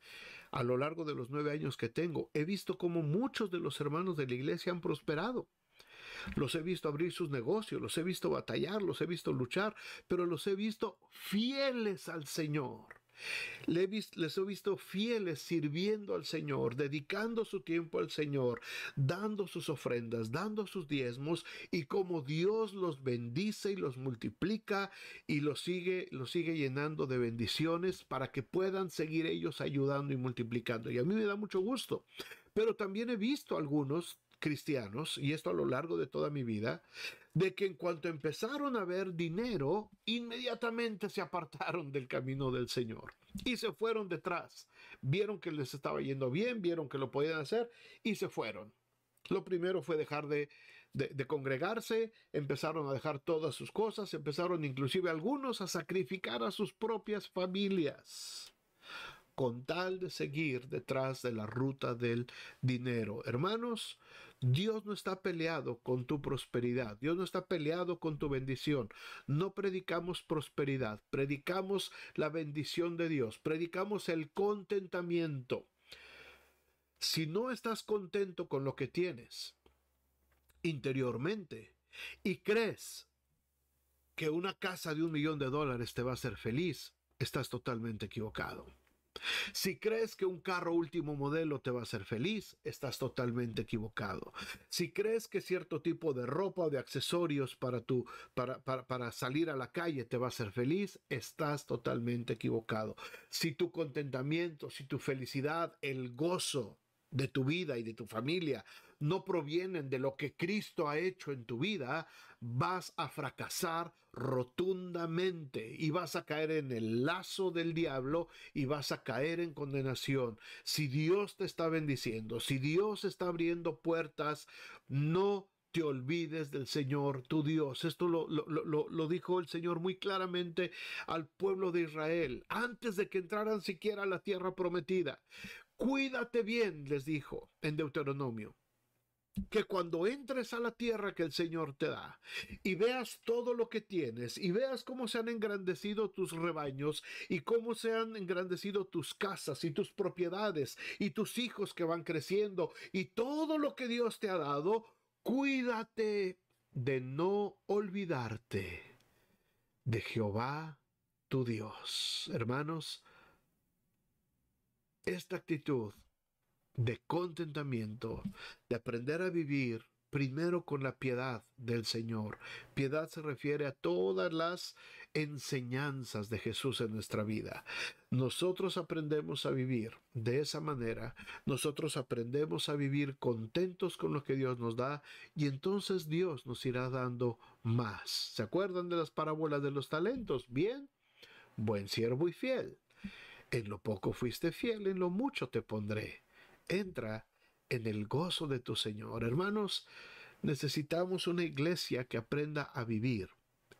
a lo largo de los nueve años que tengo, he visto cómo muchos de los hermanos de la iglesia han prosperado. Los he visto abrir sus negocios, los he visto batallar, los he visto luchar, pero los he visto fieles al Señor. Les he visto fieles sirviendo al Señor, dedicando su tiempo al Señor, dando sus ofrendas, dando sus diezmos y como Dios los bendice y los multiplica y los sigue, los sigue llenando de bendiciones para que puedan seguir ellos ayudando y multiplicando. Y a mí me da mucho gusto. Pero también he visto algunos cristianos, y esto a lo largo de toda mi vida, de que en cuanto empezaron a ver dinero, inmediatamente se apartaron del camino del Señor y se fueron detrás. Vieron que les estaba yendo bien, vieron que lo podían hacer y se fueron. Lo primero fue dejar de, congregarse, empezaron a dejar todas sus cosas, empezaron inclusive algunos a sacrificar a sus propias familias con tal de seguir detrás de la ruta del dinero. Hermanos, Dios no está peleado con tu prosperidad, Dios no está peleado con tu bendición. No predicamos prosperidad, predicamos la bendición de Dios, predicamos el contentamiento. Si no estás contento con lo que tienes interiormente y crees que una casa de un millón de dólares te va a hacer feliz, estás totalmente equivocado. Si crees que un carro último modelo te va a hacer feliz, estás totalmente equivocado. Si crees que cierto tipo de ropa o de accesorios para, para, para, salir a la calle te va a hacer feliz, estás totalmente equivocado. Si tu contentamiento, si tu felicidad, el gozo de tu vida y de tu familia no provienen de lo que Cristo ha hecho en tu vida, vas a fracasar rotundamente y vas a caer en el lazo del diablo y vas a caer en condenación. Si Dios te está bendiciendo, si Dios está abriendo puertas, no te olvides del Señor tu Dios. Esto lo, dijo el Señor muy claramente al pueblo de Israel, antes de que entraran siquiera a la tierra prometida. Cuídate bien, les dijo en Deuteronomio que cuando entres a la tierra que el Señor te da y veas todo lo que tienes y veas cómo se han engrandecido tus rebaños y cómo se han engrandecido tus casas y tus propiedades y tus hijos que van creciendo y todo lo que Dios te ha dado, cuídate de no olvidarte de Jehová tu Dios. Hermanos, esta actitud de contentamiento, de aprender a vivir primero con la piedad del Señor. Piedad se refiere a todas las enseñanzas de Jesús en nuestra vida. Nosotros aprendemos a vivir de esa manera, nosotros aprendemos a vivir contentos con lo que Dios nos da y entonces Dios nos irá dando más. ¿Se acuerdan de las parábolas de los talentos? Bien, buen siervo y fiel. En lo poco fuiste fiel, en lo mucho te pondré entra en el gozo de tu Señor. Hermanos, necesitamos una iglesia que aprenda a vivir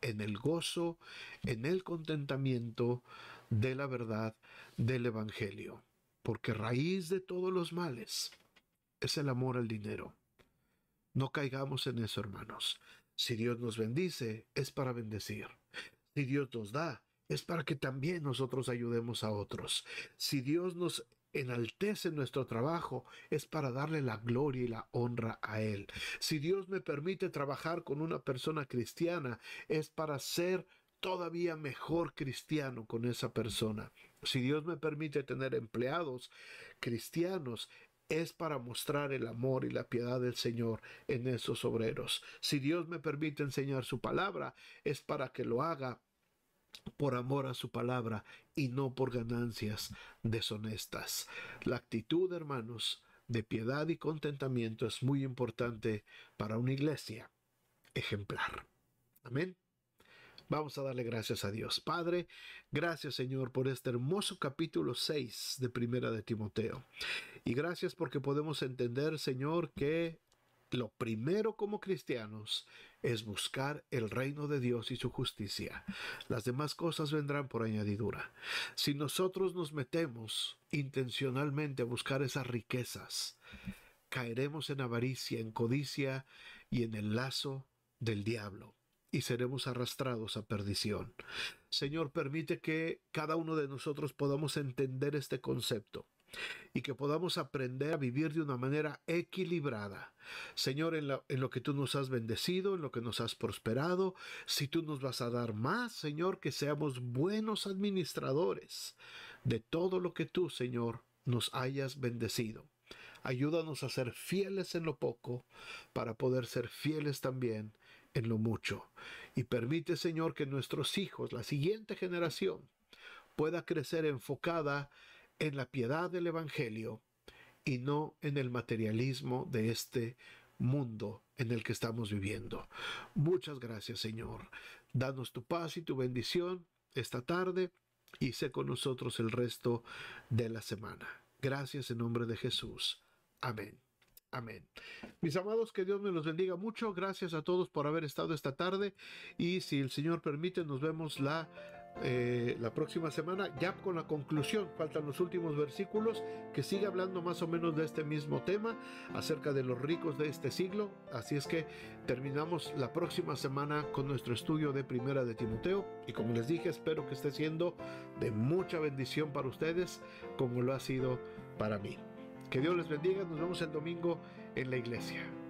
en el gozo, en el contentamiento de la verdad del Evangelio. Porque raíz de todos los males es el amor al dinero. No caigamos en eso, hermanos. Si Dios nos bendice, es para bendecir. Si Dios nos da, es para que también nosotros ayudemos a otros. Si Dios nos enaltece nuestro trabajo es para darle la gloria y la honra a Él. Si Dios me permite trabajar con una persona cristiana, es para ser todavía mejor cristiano con esa persona. Si Dios me permite tener empleados cristianos, es para mostrar el amor y la piedad del Señor en esos obreros. Si Dios me permite enseñar su palabra, es para que lo haga por amor a su palabra y no por ganancias deshonestas. La actitud, hermanos, de piedad y contentamiento es muy importante para una iglesia ejemplar. Amén. Vamos a darle gracias a Dios. Padre, gracias Señor por este hermoso capítulo 6 de Primera de Timoteo. Y gracias porque podemos entender, Señor, que lo primero como cristianos es buscar el reino de Dios y su justicia. Las demás cosas vendrán por añadidura. Si nosotros nos metemos intencionalmente a buscar esas riquezas, caeremos en avaricia, en codicia y en el lazo del diablo y seremos arrastrados a perdición. Señor, permite que cada uno de nosotros podamos entender este concepto y que podamos aprender a vivir de una manera equilibrada. Señor, en, lo que tú nos has bendecido, en lo que nos has prosperado, si tú nos vas a dar más, Señor, que seamos buenos administradores de todo lo que tú, Señor, nos hayas bendecido. Ayúdanos a ser fieles en lo poco para poder ser fieles también en lo mucho. Y permite, Señor, que nuestros hijos, la siguiente generación, pueda crecer enfocada en la piedad del Evangelio y no en el materialismo de este mundo en el que estamos viviendo. Muchas gracias Señor. Danos tu paz y tu bendición esta tarde y sé con nosotros el resto de la semana. Gracias en nombre de Jesús. Amén. Amén. Mis amados, que Dios me los bendiga mucho. Gracias a todos por haber estado esta tarde y si el Señor permite, nos vemos la eh, la próxima semana, ya con la conclusión, faltan los últimos versículos, que sigue hablando más o menos de este mismo tema, acerca de los ricos de este siglo. Así es que terminamos la próxima semana con nuestro estudio de Primera de Timoteo. Y como les dije, espero que esté siendo de mucha bendición para ustedes, como lo ha sido para mí. Que Dios les bendiga, nos vemos el domingo en la iglesia.